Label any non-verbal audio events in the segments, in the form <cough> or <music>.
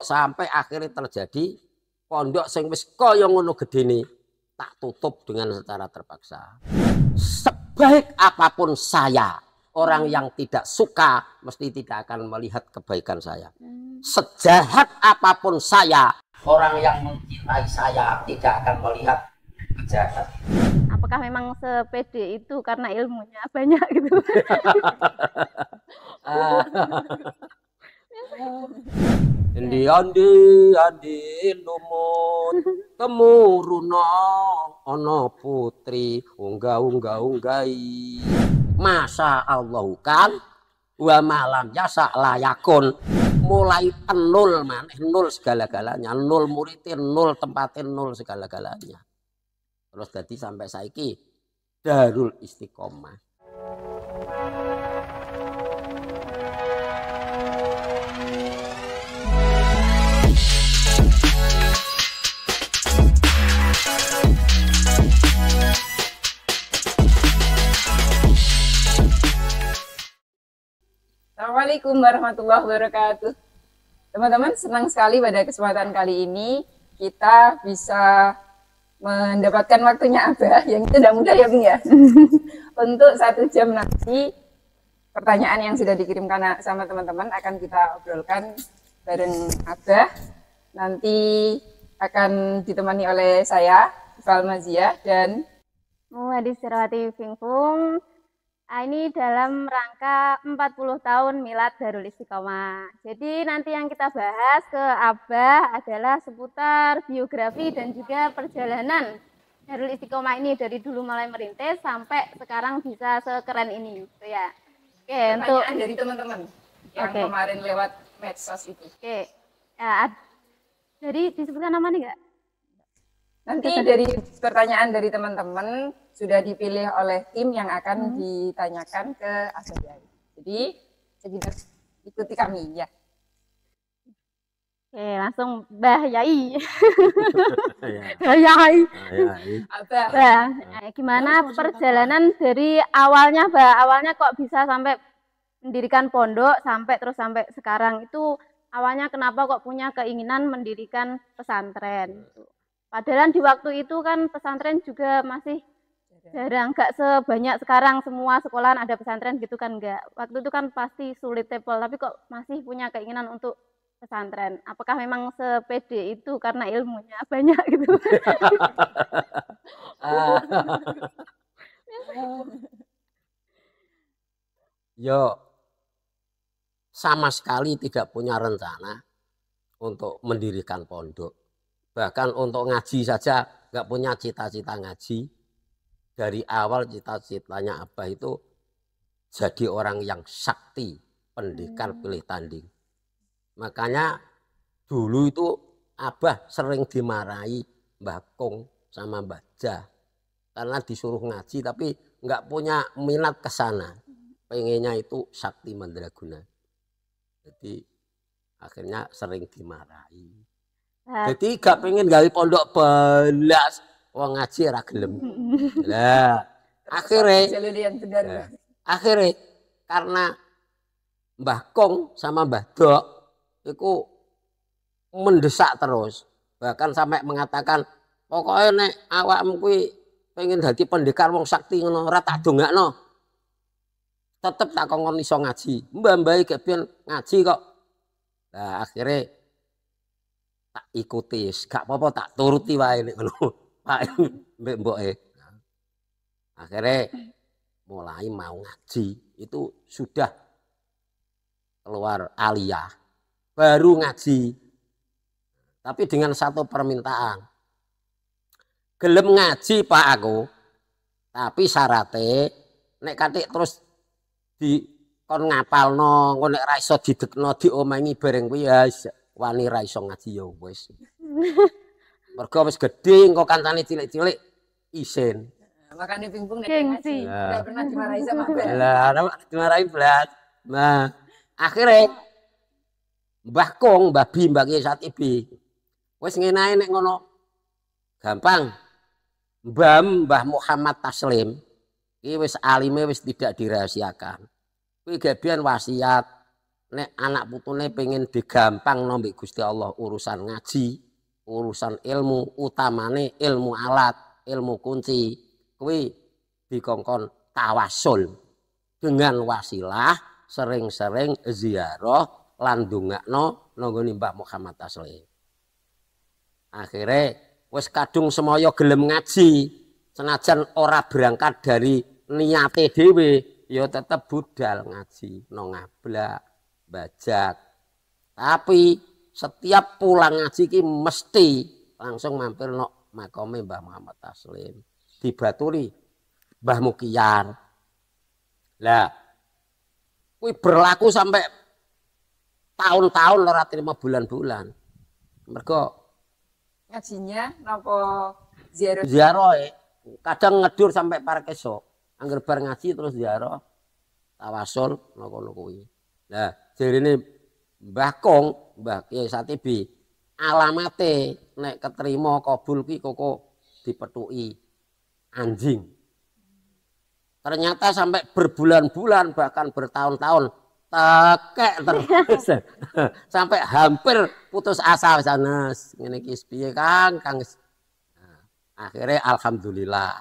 sampai akhirnya terjadi pondok sing wis kaya ngono gedene tak tutup dengan secara terpaksa. Sebaik apapun saya, orang yang tidak suka mesti tidak akan melihat kebaikan saya. Sejahat apapun saya, orang yang mencintai saya tidak akan melihat kejahatan. Apakah memang sepede itu karena ilmunya banyak gitu? <laughs> Ah. <laughs> Endi andi andi lumut temuruna ana putri unggah unggah unggai masa Allah kan wa malam jasa mulai penul man eh, nul segala galanya nul muridin nul tempatin nul segala galanya terus jadi sampai saiki darul istiqomah Assalamualaikum warahmatullahi wabarakatuh. Teman-teman, senang sekali pada kesempatan kali ini kita bisa mendapatkan waktunya Abah yang itu tidak mudah ya Bung ya. <laughs> Untuk satu jam nanti pertanyaan yang sudah dikirimkan sama teman-teman akan kita obrolkan bareng Abah. Nanti akan ditemani oleh saya Zia dan Muhadi Sirawati Fingfung. Ah, ini dalam rangka 40 tahun Milad Darul Istiqomah. Jadi nanti yang kita bahas ke Abah adalah seputar biografi dan juga perjalanan Darul Istiqomah ini dari dulu mulai merintis sampai sekarang bisa sekeren ini gitu ya. Oke, Pertanyaan untuk dari teman-teman yang okay. kemarin lewat medsos itu. Oke. Ya, jadi disebutkan namanya enggak? Nanti iya. dari pertanyaan dari teman-teman sudah dipilih oleh tim yang akan hmm. ditanyakan ke Asyari. Jadi sekitar ikuti kami ya. Oke, langsung Mbah Yai. <laughs> Mbah Yai. Mbah, eh, gimana perjalanan dari awalnya Mbah? Awalnya kok bisa sampai mendirikan pondok sampai terus sampai sekarang itu awalnya kenapa kok punya keinginan mendirikan pesantren? Ya. Padahal di waktu itu kan pesantren juga masih jarang, nggak sebanyak sekarang semua sekolah ada pesantren gitu kan enggak. Waktu itu kan pasti sulit tepel, tapi kok masih punya keinginan untuk pesantren. Apakah memang sepede itu karena ilmunya <laughs> banyak gitu? <laughs> <laughs> Yo, sama sekali tidak punya rencana untuk mendirikan pondok Bahkan untuk ngaji saja nggak punya cita-cita ngaji. Dari awal cita-citanya Abah itu jadi orang yang sakti, pendekar hmm. pilih tanding. Makanya dulu itu Abah sering dimarahi Mbah Kong sama Mbah Ja karena disuruh ngaji tapi nggak punya minat ke sana. Pengennya itu sakti mandraguna. Jadi akhirnya sering dimarahi. Nah. Jadi gak pengen gawe pondok belas wong ngaji ra gelem. Lah, <laughs> akhirnya akhirnya karena Mbah Kong sama Mbah Dok itu mendesak terus. Bahkan sampai mengatakan pokoknya nek awakmu kuwi pengen dadi pendekar wong sakti ngono ora tak dongakno. Tetep tak kongkon iso ngaji. Mbah-mbah gak ngaji kok. Nah, akhirnya tak ikuti, gak apa-apa tak turuti wae nek ngono. <laughs> Pak mbek mboke. Akhirnya mulai mau ngaji itu sudah keluar alia baru ngaji tapi dengan satu permintaan gelem ngaji pak aku tapi syaratnya nek katik terus di kon ngapal no kon nek raiso didekno diomengi bareng kuwi ya wani ra iso ngaji ya wis. <laughs> Mergo wis gedhe engko kancane cilik-cilik isin. Makane pingpung nek ngaji. Iya. Enggak pernah dimarahi sama Mbak. Lah, dimarahi blas. Nah, akhirnya Mbah Kong, Mbah Bi, Mbah Kiai ibi, Wis ngenae nek ngono. Gampang. Mbah Mbah Muhammad Taslim. Iki wis alime wis tidak dirahasiakan. Kuwi gabian wasiat nek anak putune pengen digampang nombik Gusti Allah urusan ngaji, urusan ilmu, utamane ilmu alat, ilmu kunci, kuwi dikongkon tawasul dengan wasilah sering-sering ziarah landungakno nunggu Mbak Muhammad Taslim. Akhirnya wis kadung semoyo gelem ngaji, senajan ora berangkat dari niate dhewe ya tetep budal ngaji nong ngablak bajak. Tapi setiap pulang ngaji ki mesti langsung mampir nok makome Mbah Muhammad Taslim dibaturi Mbah Mukiyar. Lah kuwi berlaku sampai tahun-tahun ora terima bulan-bulan. Mergo ngajinya napa ziaroh, Ziarah eh. kadang ngedur sampai para kesok. Angger bar ngaji terus ziaroh, tawasul nopo kuwi. lah jerene Mbah Kong, Mbah Kiai Satibi, alamate nek keterima kabul ki koko dipetuki anjing. Ternyata sampai berbulan-bulan bahkan bertahun-tahun tekek terus <laughs> sampai hampir putus asa sanes ngene iki piye Kang Kang nah, akhirnya alhamdulillah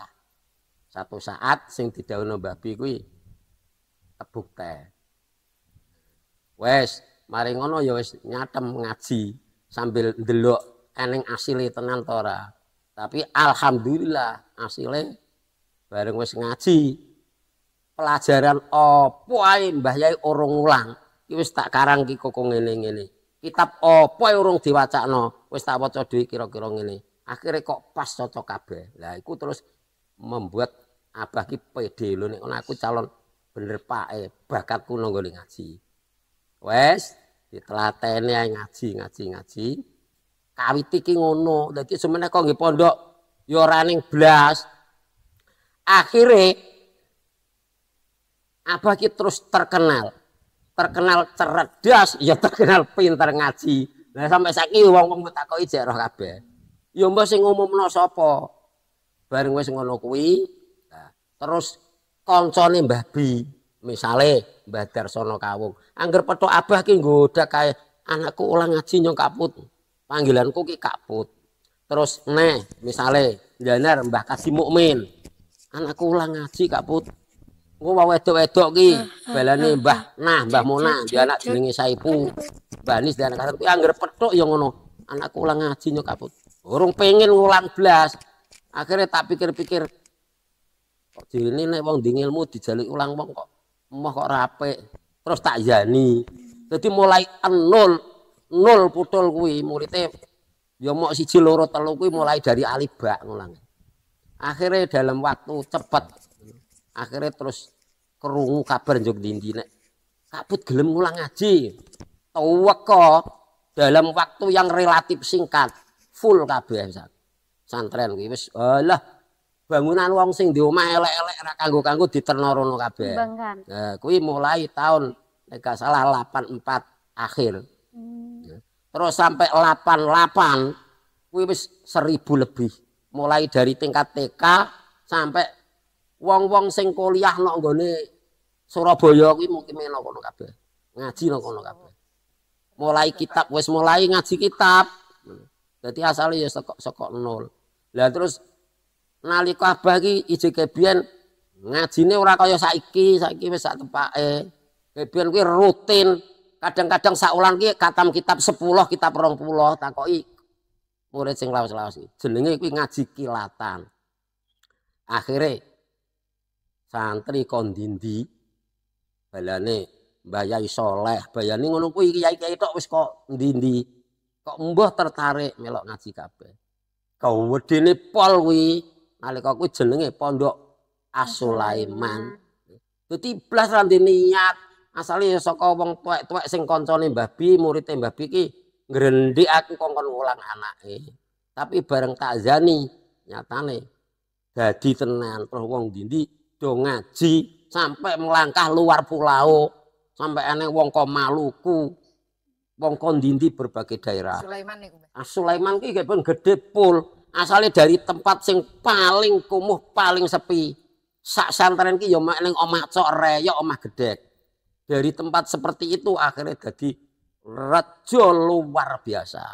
satu saat sing didhawuhno Mbah Bi kuwi tebuk teh Wes, mari ngono ya wis nyatem ngaji sambil ndelok eneng asile tenan tora. Tapi alhamdulillah asile bareng wes ngaji pelajaran opo ae Mbah Yai urung ulang. Ki wis tak karang ki kok ngene-ngene. Kitab opo ae urung diwacakno, wis tak waca dhewe kira-kira ngene. Akhirnya kok pas cocok kabeh. Lah iku terus membuat abah ki pede lho nek aku calon bener pae bakatku nang ngaji. Wes ditelateni ngaji ngaji ngaji. Kawit iki ngono. Dadi semene kok nggih pondok ya ora ning blas. Akhire Abah ki terus terkenal. Terkenal cerdas, ya terkenal pinter ngaji. Nah sampai saiki wong-wong metakoki jek roh kabeh. Ya mbah sing ngumumno sapa? Bareng wis ngono kuwi, nah, terus koncone Mbah Bi misale Mbah Darsono Kawung anggar petok abah ki nggoda kae anakku ulang ngaji nyong kaput panggilanku ki kaput terus ne misale jener Mbah Kasih Mukmin anakku ulang ngaji kaput Gue wedok-wedok ki, ah, ah, balani ah, Mbah Nah, Mbah Mona, anak jenenge Saipu, Mbah Nis dan Karet, angger petok yang ngono. Anakku ulang ngaji nyok kaput. Urung pengen ulang belas. Akhirnya tak pikir-pikir. Kok jenenge nek wong ndi ilmu dijaluk ulang wong kok mah kok rapi terus tak yani jadi mulai nol nol putul kuwi muridnya ya mau siji loro telu kuwi mulai dari alibak ngulang akhirnya dalam waktu cepat akhirnya terus kerungu kabar njuk dindi nek kabut gelem ngulang ngaji tuweka dalam waktu yang relatif singkat full kabeh santren kuwi wis alah bangunan wong sing di rumah elek-elek ra kanggo-kanggo diterno kabeh. Nah, kuwi mulai tahun nek eh, salah 84 akhir. Hmm. Ya. Terus sampai 88 kuwi wis 1000 lebih. Mulai dari tingkat TK sampai wong-wong sing kuliah nok nggone Surabaya kuwi mungkin nang kono kabeh. Ngaji nonggono kono kabeh. Mulai kitab wis mulai ngaji kitab. Jadi asalnya ya sekok sekok nol. Lah terus nalika abah iki ijeke biyen ngajine ora kaya saiki, saiki wis sak tepake. Biyen kuwi rutin. Kadang-kadang saulan ki katam kitab 10, kitab 20 takoki murid sing lawas-lawas iki. Jenenge kuwi ngaji kilatan. Akhire santri kondindi dindi balane Mbah Yai Saleh, bayane ngono kuwi kiai-kiai tok wis kok dindi. Kok mbah tertarik melok ngaji kabeh. Kau wedene pol kuwi nalika kuwi jenenge Pondok Asulaiman. Dadi blas lan niat asale ya saka wong tuwek-tuwek sing kancane Mbah Bi, murid Mbah Bi ki ngrendik aku kongkon ulang anake. Tapi bareng tak zani nyatane dadi tenan terus wong dindi do ngaji sampai melangkah luar pulau sampai ane wong ko Maluku wong kondindi berbagai daerah. Sulaiman nih. Ah Sulaiman ki pun gede pul. Asalnya dari tempat sing paling kumuh, paling sepi. Sak santren ki ya ning omah cok reyok, ya omah gedek. Dari tempat seperti itu akhirnya jadi raja luar biasa.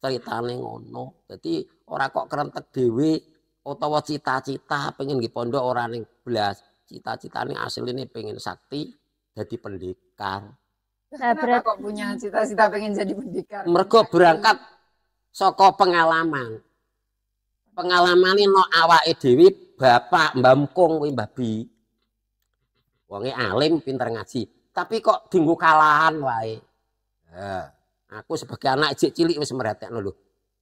Ceritane ngono. jadi ora kok kerentek dewi, otowo cita-cita pengen nggih pondok orang ning belas, cita asli ini pengen sakti jadi pendekar. nah, kok punya cita-cita pengen jadi pendekar? Mergo berangkat soko pengalaman. Pengalaman ini no awak dhewe bapak Mbak Mkung kuwi Mbah Bi. wongi alim pinter ngaji, tapi kok dinggo kalahan wae. Nah, aku sebagai anak cik cilik wis merhatiin lho.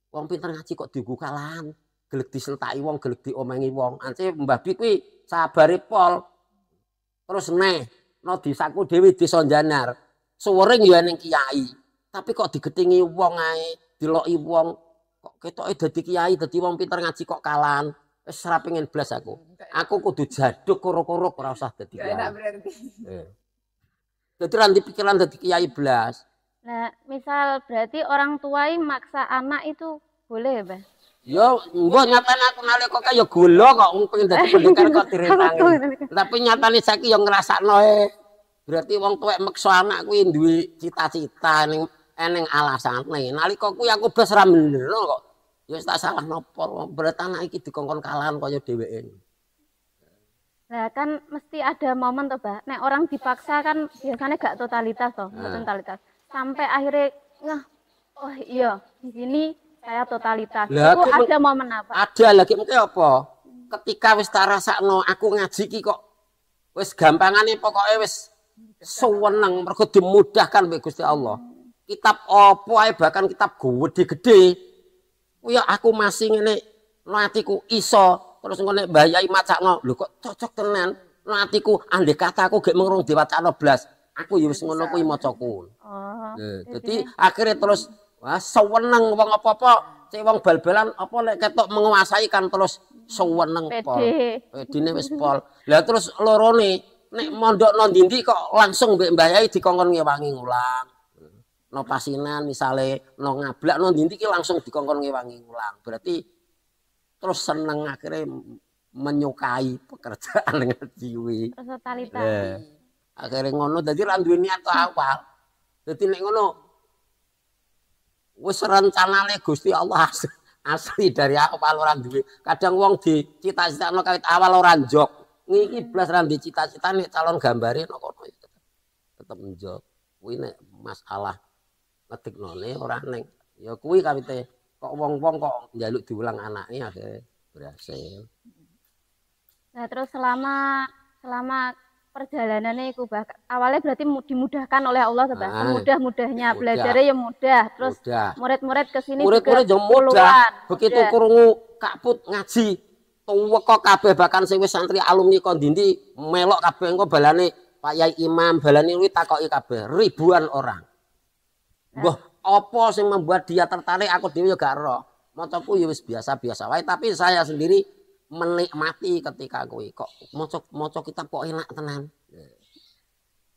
Wong pinter ngaji kok dinggo kalahan, gelek disentai wong, gelek diomengi wong. Ante Mbah Bi kuwi sabare pol. Terus neh no desaku dewi desa Janar. Suwering ya ning kiai, tapi kok digetingi wong ae, diloki wong, ketoke dadi kiai, dadi wong pinter ngaji kok kalan. Wis ora pengen blas aku. Iya, aku gitu. kudu jaduk koro-koro ora usah dadi kiai. Enak berarti. Eh. Jadi nanti pikiran dadi kiai blas. Nah, misal berarti orang tua maksa anak itu boleh ya, Yo, Ya, enggak nyatane aku nalik kok ya gula kok wong pengen dadi pendekar kok <laughs> direntangi. Tapi nyatane saiki ya ngrasakno e. Berarti wong tuwek maksa anak kuwi duwe cita-cita ning eneng alasane. Nalika kuwi aku blas ra bener kok. Ya tak salah nopo, berat anak iki dikongkon kalahan kaya dheweke. Nah kan mesti ada momen toh, Pak. Nek orang dipaksa kan biasanya gak totalitas toh, nah. totalitas. Sampai akhirnya ngah, oh iya, di sini saya totalitas. Lah, itu ada momen apa? Ada lagi mungkin apa? Ketika wis tak rasakno aku ngaji ki kok wis gampangane pokoknya wis seneng mergo dimudahkan oleh Gusti Allah. Kitab apa ae bahkan kitab gede-gede Kuya aku masih ngene latiku iso terus ngene mbayai macakno. Lho kok cocok tenan latiku andhe kataku gek mengrung diwacakno blas. Aku ya wis ngono kuwi macaku. Oh. Eh, dadi akhire terus wah seweneng wong apa-apa cek wong bal-balan apa lek ketok menguasai kan terus seweneng pol. Pedine wis pol. Lah terus lorone nek mondok nang kok langsung mbek mbayai dikongkon ngewangi ngulang. no pasinan misalnya no ngablak no dinti ki langsung dikongkon ngewangi ulang berarti terus seneng akhirnya menyukai pekerjaan <laughs> dengan jiwi totalitas yeah. akhirnya ngono jadi randu atau awal jadi nek ngono wis rencanane Gusti Allah asli, asli dari awal orang duwe kadang uang di cita-cita no kait awal orang jok ngiki blas randi cita-cita nih calon gambarin no kono tetep ya. tetep njok masalah ngedeknone orang neng. Ya kuwi kawite kok wong-wong kok jaluk diulang anaknya akhirnya berhasil. Nah, terus selama selama perjalanannya itu bah, awalnya berarti dimudahkan oleh Allah sebab nah, ah, mudah-mudahnya mudah. belajarnya ya mudah terus murid-murid kesini, sini murid-murid juga ya mudah begitu kurungu kaput ngaji tuwek kok kabeh bahkan sing santri alumni kondindi melok kabeh engko balane Pak Yai Imam balane kuwi takoki kabeh ribuan orang Mbah, apa sing membuat dia tertarik aku dhewe ya gak ero. Macaku ya wis biasa-biasa wae, tapi saya sendiri menikmati ketika aku kok maca maca kita kok enak tenan.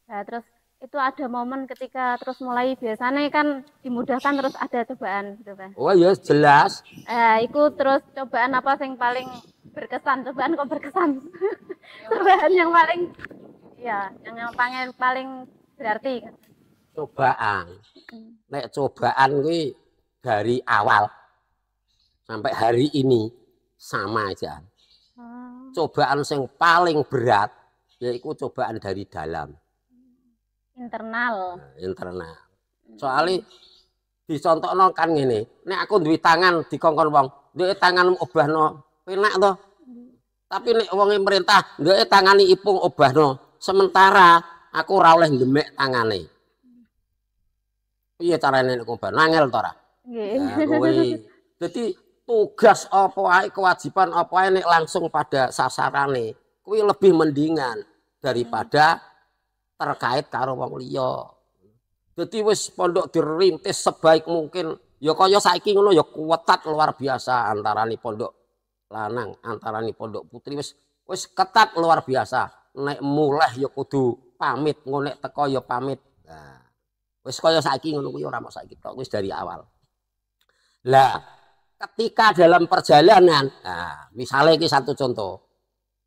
Nah, terus itu ada momen ketika terus mulai biasanya kan dimudahkan terus ada cobaan gitu kan. Oh iya jelas. Eh, ya, itu terus cobaan apa yang paling berkesan? Cobaan kok berkesan? <laughs> cobaan yang paling ya, yang, yang paling berarti cobaan. Nek cobaan kuwi dari awal sampai hari ini sama aja. Oh. Cobaan yang paling berat yaitu cobaan dari dalam. Internal. Nah, internal. Soalnya dicontoh dicontohno kan ini, nek aku duwe tangan di dikongkon wong, duwe tangan obah obahno penak to. Tapi nek wonge merintah, duwe tangan ipung obah obahno. Sementara aku ora oleh ndemek tangane. Iya caranya nek ngombe nangel to ora Jadi tugas apa ae kewajiban apa ae nek langsung pada sasarane kuwi lebih mendingan daripada terkait karo wong liya Jadi wis pondok dirintis sebaik mungkin ya kaya saiki ngono ya kuwetat luar biasa antarane pondok lanang antarane pondok putri wis wis ketat luar biasa nek mulai ya kudu pamit ngulek teko ya pamit nah Wis kaya saiki ngono kuwi ora mau saiki tok, wis dari awal. Lah, ketika dalam perjalanan, nah, misalnya iki satu contoh.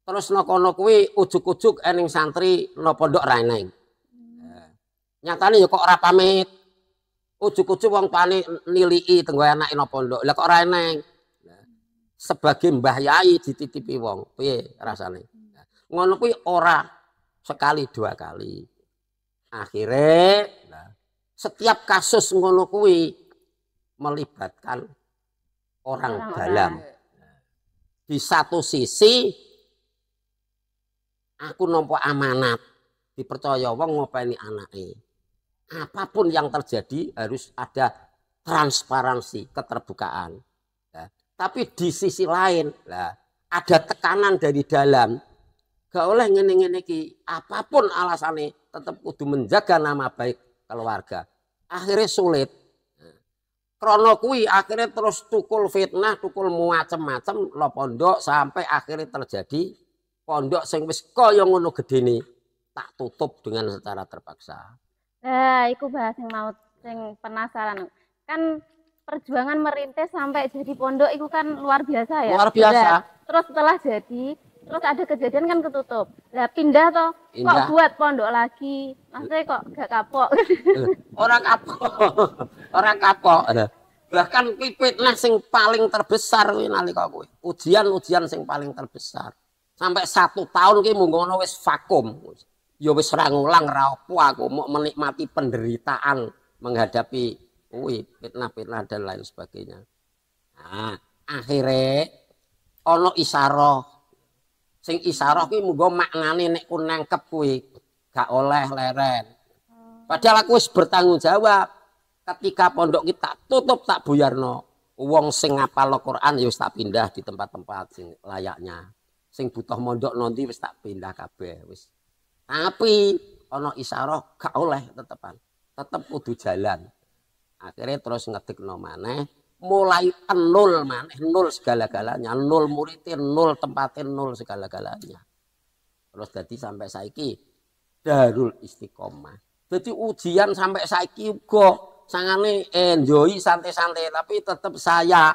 Terus kono kuwi ujuk-ujuk ening santri no pondok ra Nah, nyatane ya kok ora pamit. Ujuk-ujuk wong panik nilii tenggo anak no pondok. Lah kok ora eneng. Nah, sebagai mbah yai dititipi wong, piye rasane? Nah, ngono kuwi ora sekali dua kali. Akhirnya setiap kasus ngono kuwi melibatkan orang, orang dalam. Orang. Di satu sisi aku nompo amanat dipercaya wong ngopeni anake. Apapun yang terjadi harus ada transparansi, keterbukaan. Ya. Tapi di sisi lain, lah, ya, ada tekanan dari dalam. Gak oleh ngene-ngene apapun alasannya tetap kudu menjaga nama baik keluarga akhirnya sulit. Krono kui akhirnya terus tukul fitnah, tukul macem-macem lo pondok sampai akhirnya terjadi pondok sing wis kaya ngono gedene tak tutup dengan secara terpaksa. Nah, iku bahas yang mau sing penasaran. Kan perjuangan merintis sampai jadi pondok itu kan luar biasa ya. Luar biasa. Terus setelah jadi terus ada kejadian kan ketutup lah pindah toh pindah. kok buat pondok lagi maksudnya kok gak kapok <laughs> orang kapok orang kapok bahkan pipitlah sing paling terbesar nali kok gue, ujian-ujian sing paling terbesar sampai satu tahun ki mung ngono wis vakum ya wis ora ngulang ra aku mau menikmati penderitaan menghadapi kuwi fitnah-fitnah dan lain sebagainya nah akhirnya ono isaroh sing isaroh kuwi mugo maknane nek ku nangkep kuwi gak oleh leren. Oh. Padahal aku wis bertanggung jawab. Ketika pondok kita tutup tak buyarno. Wong sing ngapal Quran ya tak pindah di tempat-tempat sing layaknya. Sing butuh mondok nanti wis tak pindah kabeh wis. Tapi ono isaroh gak oleh tetepan. Tetep kudu jalan. Akhirnya terus ngedekno maneh mulai nol man eh, nol segala-galanya nol muridin nol tempatin nol segala-galanya terus jadi sampai saiki darul istiqomah jadi ujian sampai saiki sangat nih enjoy santai-santai tapi tetap saya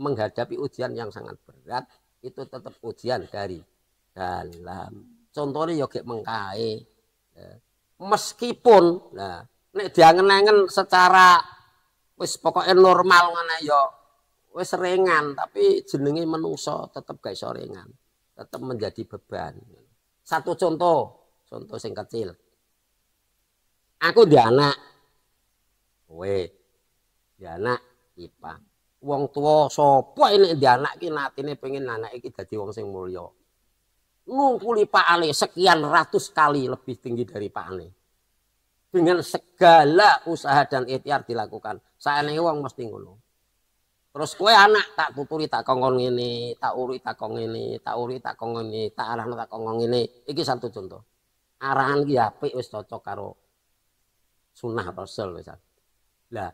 menghadapi ujian yang sangat berat itu tetap ujian dari dalam contohnya yoga mengkai ya. meskipun nah ini diangen-angen secara wis pokoknya normal mana ya wis ringan tapi jenenge menungso tetap gak iso ringan tetap menjadi beban satu contoh contoh sing kecil aku di anak we di anak ipa wong tua sapa ini di anak ki natine pengen anak iki dadi wong sing mulya nungkuli Pak Ale sekian ratus kali lebih tinggi dari Pak Ale dengan segala usaha dan ikhtiar dilakukan. Saya wong mesti ngono. Terus kue anak tak tuturi tak kongkong ini, tak uri tak kong ini, tak uri tak kong ini, tak arahan tak kongkong ini. Iki satu contoh. Arahan ki apik wis cocok karo sunnah Rasul wis. Lah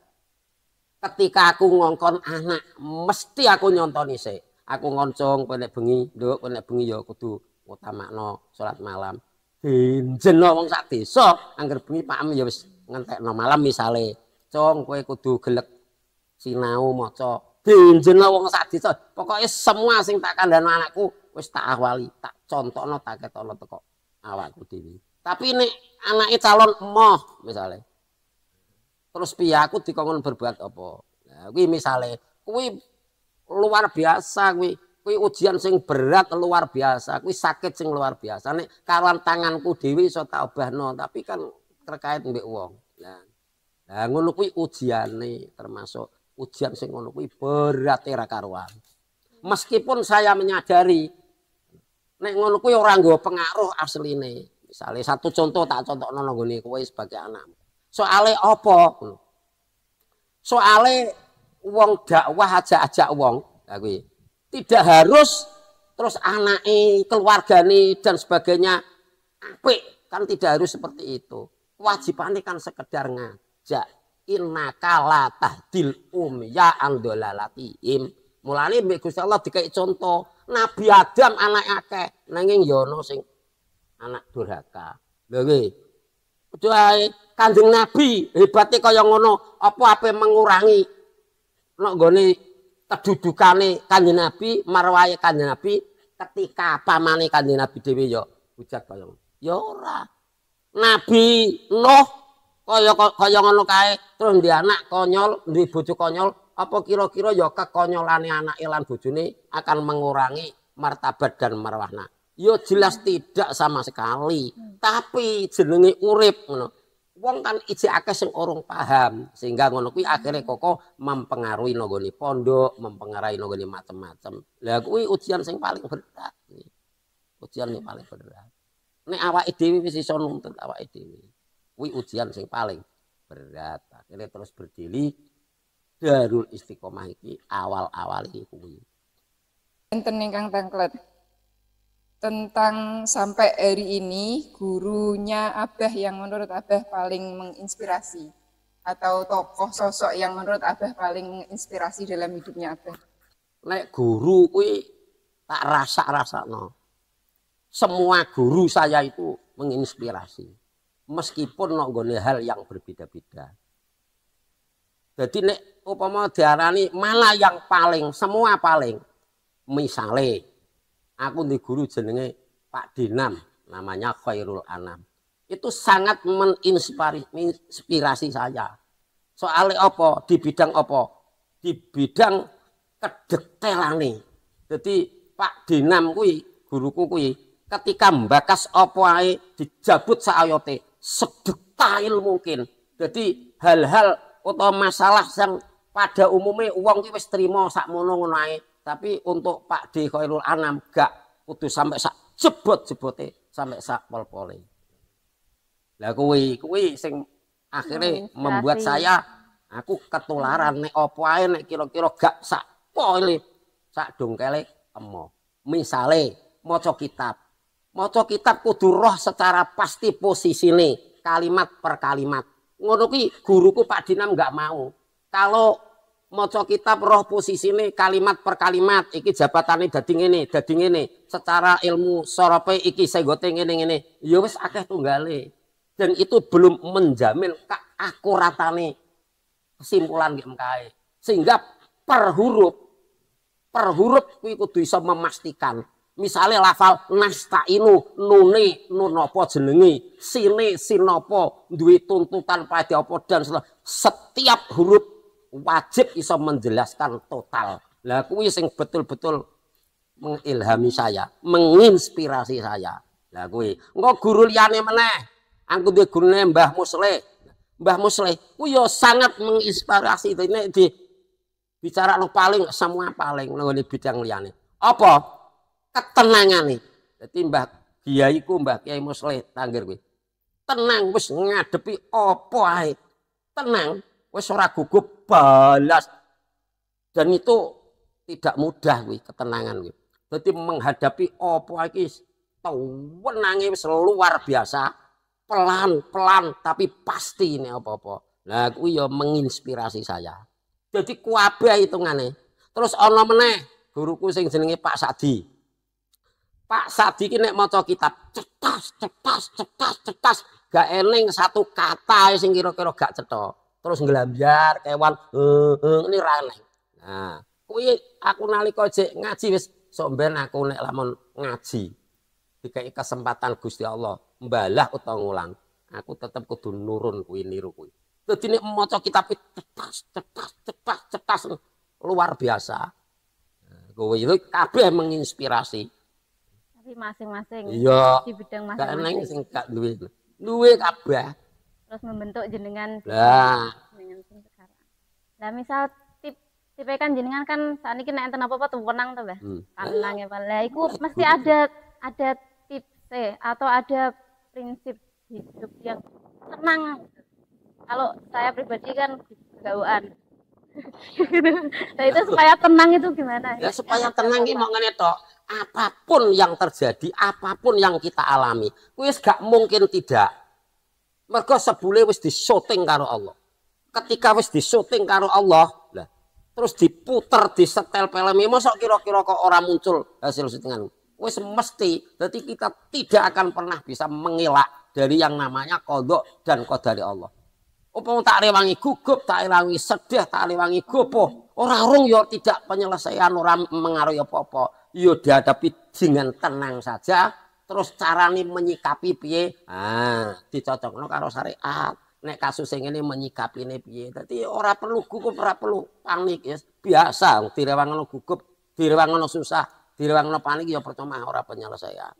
ketika aku ngongkon anak mesti aku nyontoni sih. Aku ngoncong kowe bengi, nduk kowe bengi ya kudu utamakno salat malam. dinjen wong sak desa anggere bengi pak paham ya wis ngentekno malam misale cong kowe kudu gelek sinau maca dinjen wong sak desa pokoke semua sing tak kandhani anakku wis tak awali tak contono, tak ketono teko awakku dhewe tapi nek anake calon emah, misale terus piye aku dikongkon berbuat apa nah kuwi misale kuwi luar biasa kuwi Kui ujian sing berat luar biasa, kui sakit sing luar biasa. Nek karuan tanganku dewi iso tak tapi kan terkait mbek wong. Nah, nah ngono nih termasuk ujian sing ngono kuwi berat era karuan. Meskipun saya menyadari nek ngono orang ora nggo pengaruh nih. Misalnya satu contoh tak contoh nono gini kowe sebagai anak. Soale opo, Soale uang dakwah aja-aja uang, Nah, kuwi tidak harus terus anak keluarga nih, dan sebagainya Apa? Kan tidak harus seperti itu. Kewajibannya kan sekedar ngajak. Inna kala tahdil um ya andolalatihim. Mulane Mulai Gusti Allah dikait contoh. Nabi Adam anak ake. nanging yono ya sing anak durhaka. Lha Kecuali Kanjeng Nabi hebatnya kaya ngono, apa ape mengurangi Nak no, kedudukane Kanjeng Nabi marwahe Kanjeng Nabi ketika pamane Kanjeng Nabi dhewe ya ujar kaya ya ora Nabi Nuh kaya kaya ngono kae terus ndi anak konyol ndi bojo konyol apa kira-kira ya kekonyolane anak lan bojone akan mengurangi martabat dan marwahna Yo jelas tidak sama sekali, hmm. tapi jenenge urip ngono. wong kan isi akeh sing orang paham sehingga ngono kuwi akhirnya hmm. koko mempengaruhi nogoni pondok mempengaruhi nogoni macam-macam lah kuwi ujian sing paling berat ujian yang paling berat nek awake dhewe wis iso nuntut awake dhewe kuwi ujian sing paling berat akhirnya terus berdiri darul istiqomah iki awal-awal iki kuwi enten ingkang tengklet tentang sampai hari ini gurunya Abah yang menurut Abah paling menginspirasi atau tokoh sosok yang menurut Abah paling menginspirasi dalam hidupnya Abah. Lek guru kuwi tak rasa-rasa no. Semua guru saya itu menginspirasi. Meskipun no gone hal yang berbeda-beda. Jadi nek upama diarani mana yang paling, semua paling. Misalnya aku di guru jenenge Pak Dinam namanya Khairul Anam itu sangat menginspirasi saya soalnya apa di bidang apa di bidang kedetailan nih jadi Pak Dinam kui guruku kui ketika mbakas apa ae dijabut saayote sedetail mungkin jadi hal-hal atau masalah yang pada umumnya uang itu wis terima sak mono tapi untuk Pak D Khairul Anam gak kudu sampai sak jebot-jebote sampai sak pol-pole. Lah kuwi, kuwi sing akhirnya iya, iya, membuat iya. saya aku ketularan nek apa ae nek kira-kira gak sak pole sak dongkele emo. Misale maca kitab. Maca kitab kudu roh secara pasti posisine kalimat per kalimat. Ngono guruku Pak Dinam gak mau. Kalau maca kitab roh ini kalimat per kalimat iki jabatane dading ini dading ini secara ilmu sorope iki goteng ini, ini ya wis akeh tunggale dan itu belum menjamin keakuratane kesimpulan di MKI sehingga per huruf per huruf itu kudu bisa memastikan misalnya lafal nastainu nune nunopo jenengi sine sinopo duwe tuntutan pada apa dan setiap huruf wajib iso menjelaskan total. Lah kuwi sing betul-betul mengilhami saya, menginspirasi saya. Lah kuwi, engko guru liyane meneh. Aku duwe guru Mbah Musle. Mbah Musle kuwi yo sangat menginspirasi ini di bicara lo paling semua paling lo bidang liyane. Apa? Ketenangan nih. Jadi Mbah Kiai ku Mbah Kiai Musle tanggir kuwi. Tenang wis ngadepi apa ae. Tenang wis ora gugup balas dan itu tidak mudah kuwi ketenangan kuwi. jadi menghadapi opoakis iki tawenange wis luar biasa. Pelan-pelan tapi pasti ini opo opo Lah kuwi ya menginspirasi saya. Jadi kuabe hitungane. Terus ana meneh guruku sing jenenge Pak Sadi. Pak Sadi ini mau maca kitab cetas cetas cetas cetas gak eneng satu kata sing kira-kira gak cetok terus ngelambiar kewan eh ini raneng. Nah, kui aku nali jek ngaji wis Somben aku nek lamun ngaji dikai kesempatan Gusti Allah mbalah utang ngulang aku tetap kudu nurun kui niru kui. jadi ini maca kitab cetas cetas cetas cetas luar biasa nah, kui itu kabeh menginspirasi tapi masing-masing iya di bidang masing-masing gak neng singkat duit, duit kabeh terus membentuk jenengan nah. jenengan sekarang nah misal tip tipe kan jenengan kan saat ini nanti apa-apa tuh menang tuh bah hmm. ya lah iku mesti ada ada tips eh, atau ada prinsip hidup yang tenang kalau saya pribadi kan gawaan <laughs> nah itu supaya tenang itu gimana ya, supaya tenang ini mau ngene toh apapun yang terjadi apapun yang kita alami kuis gak mungkin tidak mereka sebule wis disyuting karo Allah. Ketika wis disyuting karo Allah, lah terus diputer di setel ini, masa kira-kira kok orang muncul hasil syutingan. Wis mesti, jadi kita tidak akan pernah bisa mengelak dari yang namanya kodok dan kodari Allah. Upang tak rewangi gugup, tak rewangi sedih, tak rewangi gopo. Orang rung yo ya tidak penyelesaian orang mengaruhi apa-apa. Yo ya dihadapi dengan tenang saja, terus carane menyikapi piye ah dicocokno karo syariat nek kasus sing ngene menyikapine piye dadi ora perlu gugup ora perlu panik ya biasa lo gugup lo susah lo panik ya percuma ora penyelesaian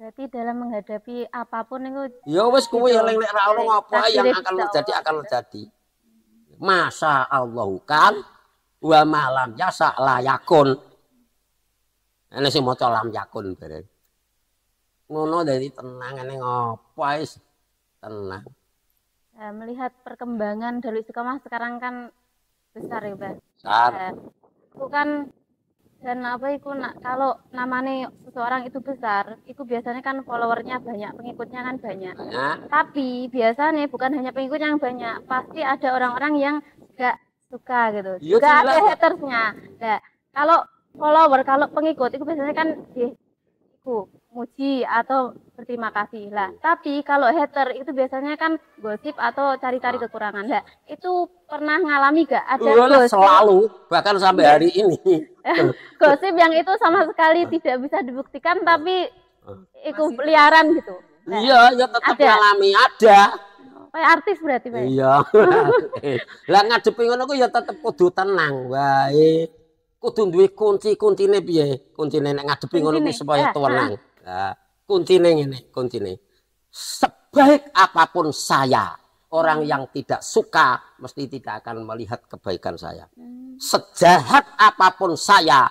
Berarti dalam menghadapi apapun itu Ya wis kuwi ya, gitu. eling nek ra ono apa yang akan terjadi akan terjadi. Masa Allah kan wa malam yasa la yakun. Ana sing maca lam yakun bareng ngono dari tenang ini ngopo tenang ya, melihat perkembangan dari Istiqomah sekarang kan besar ya Pak besar eh, aku kan dan apa itu nak kalau namanya seseorang itu besar itu biasanya kan followernya banyak pengikutnya kan banyak banyak. tapi biasanya bukan hanya pengikut yang banyak pasti ada orang-orang yang gak suka gitu Yo, iya, juga ada hatersnya nah, kalau follower kalau pengikut itu biasanya kan di muji atau berterima kasih lah. Iya. Tapi kalau hater itu biasanya kan gosip atau cari-cari ah. kekurangan lah. Itu pernah ngalami gak ada iya, gosip? Selalu, bahkan sampai hari iya. ini. <laughs> gosip yang itu sama sekali ah. tidak bisa dibuktikan ah. tapi ikut liaran gitu. Nah, iya, ya tetap ada. ngalami ada. Kayak artis berarti, Pak. Ya? Iya. <laughs> Lah ngadepi ngono ku ya tetep kudu tenang wae. Kudu duwe kunci-kuncine piye? Kuncine nek ngadepi ngono ku supaya ya. tenang. Nah, kuncinya ini, kuncinya. Sebaik apapun saya, orang yang tidak suka mesti tidak akan melihat kebaikan saya. Hmm. Sejahat apapun saya.